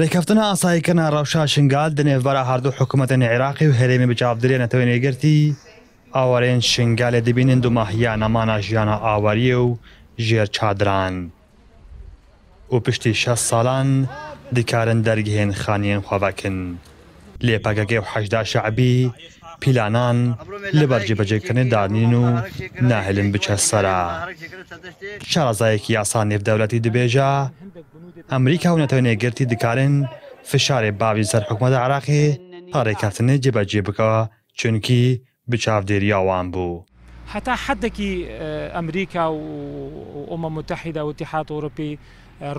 ڕێکەفتنە ئاساییکە ناڕەوشا شنگال دنێڤبەرە هەردوو حکوومەتەن عێراقی و هەرێمی بچابدرێنەتەوە نێگرتی ئاوارێن شنگالێ دەبینن دوو ماهیان ئەمانە ژیانە ئاواریە و ژێر چادران و پشتی ش ساڵان دیکارن دەرگهێن خانیان خواواکن لێپەگەگێ و حەشدا شعبی پیلانان لە بەرجێ بەجێکردنی دانین و ناهلن بچە سەرا شارازایەکی یاسان نێفدەولەتی دەبێژە ئەمریکا و نەتەوەنێگەرتی دەکارێن فشارێ باوی سەر حکومەدا عراقی پارێکاتنە جێبەجێ بکەوە چونکی بچاودێریاوان بوو. حتا حدەکی ئەمریکا و ئۆمە متحدا و تحات ئۆروپی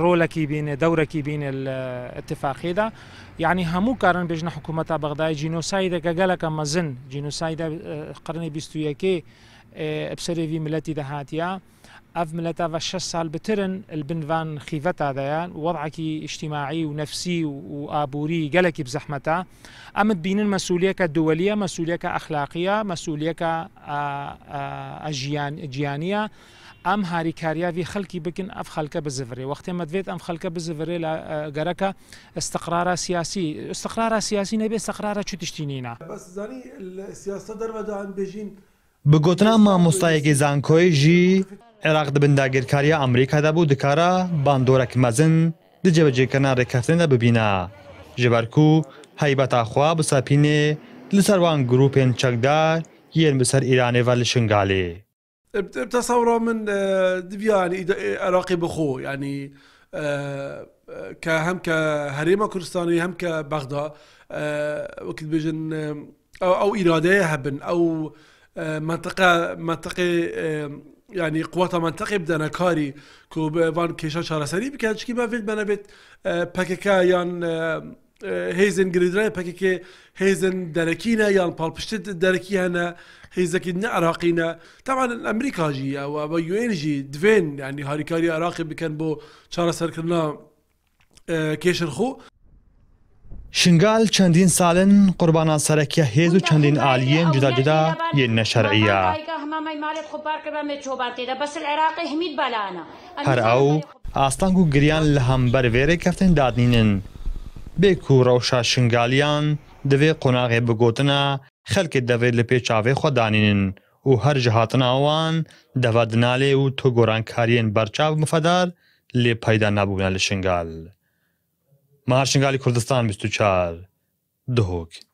ڕۆلەکی بینێ دەورەکی بینێ اتفاقیدا یعنی هەموو کارن بێژنە حکوومەتە بەغدای جینۆسایدە گەگەلەکە مەزن جینۆسایدە قرنی 21 بسرێوی ملەتی دەهاتیا اف ملتا بە 6 سال بترن بنوان خیفەتا دەیان وەڵعکی اجتیماعی و نفسی و ئابووری گەلێکی بزەحمەتە ئەمت بینن مەسوولەکە دووەلیە مەسوولەکە ام هاري كاريا في هاریکاریاوی بكن بکن ئەف خەلکە وقت ما مەدوێت ام خەلکە بزفرێ لا گەرەکە استقرار سیاسی استقرار سیاسی نبي استقرار چ بس زاني السياسه دەرمەدا عن بيجين بگوتنا مامۆستایەکی زانکۆی ژی عێراق دەبن داگیرکاریە ئەمریکادا بوو دکارە باندۆرەک مەزن دجێبەجێکەنا ڕێککردنە ببینە ژبەرکو هەیبەتاخوا بسەپینێ لەسەروان گرروپێن چەکدار یەن بەسەر ئیرانێڤە لە شنگالێ تەساڕ من دیان عراقی بخۆ ینی کە هەم کە هەرێمە کوردستانی هەم کە بەغدا وەکت بژن ئەو ئیرادەیە هەبن ئەو منطقه منطقه ینی قوتە منتەقی بدەنە کاری کوبان کێشە چارەسەری بکە چکی بەێت بەنەبێت پەکەکە یان هێزن گریدرای پەکێکێ هێزن دەرەکیە یان پاڵپشت دەرەکی هەنە هێزەکی نە عراقینە تاوان ئەمریکاژی ئەوە بە یێنژی دوێن ینی هاریکاری عراقی بکەن بۆ چارەسەرکردنا کێشرخۆ شنگال چندین سالن قوربانان سرکی هیز و چندین ئالیەن جدا جدا یه نشرعیه. پر او آستانگو گریان لە بر ویره کەفتن دادنینن بێک و شنگالیان دوی قۆناغێ بگوتنه خلک دوی لپی پێ خود خۆدانینن و هەر دوی دناله و تو گۆرانکاریێن برچاب مفەدار لی پەیدا نبووە لشنگال۔ مارشنگالی کردستان 24 دهوک